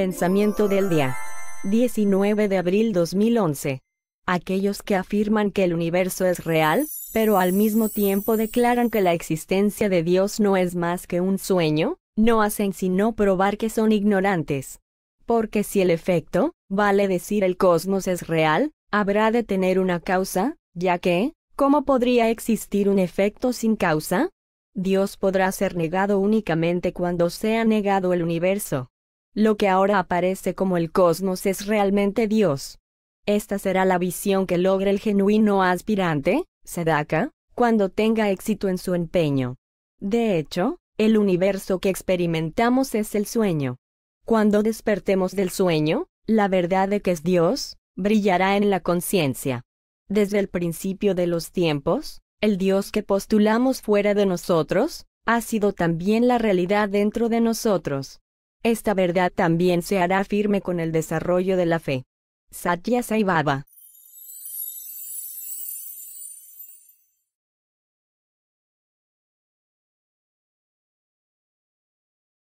Pensamiento del día. 19 de abril 2011. Aquellos que afirman que el universo es real, pero al mismo tiempo declaran que la existencia de Dios no es más que un sueño, no hacen sino probar que son ignorantes. Porque si el efecto, vale decir el cosmos es real, habrá de tener una causa, ya que, ¿cómo podría existir un efecto sin causa? Dios podrá ser negado únicamente cuando sea negado el universo. Lo que ahora aparece como el cosmos es realmente Dios. Esta será la visión que logre el genuino aspirante, Sedaka, cuando tenga éxito en su empeño. De hecho, el universo que experimentamos es el sueño. Cuando despertemos del sueño, la verdad de que es Dios, brillará en la conciencia. Desde el principio de los tiempos, el Dios que postulamos fuera de nosotros, ha sido también la realidad dentro de nosotros. Esta verdad también se hará firme con el desarrollo de la fe. Satya Sai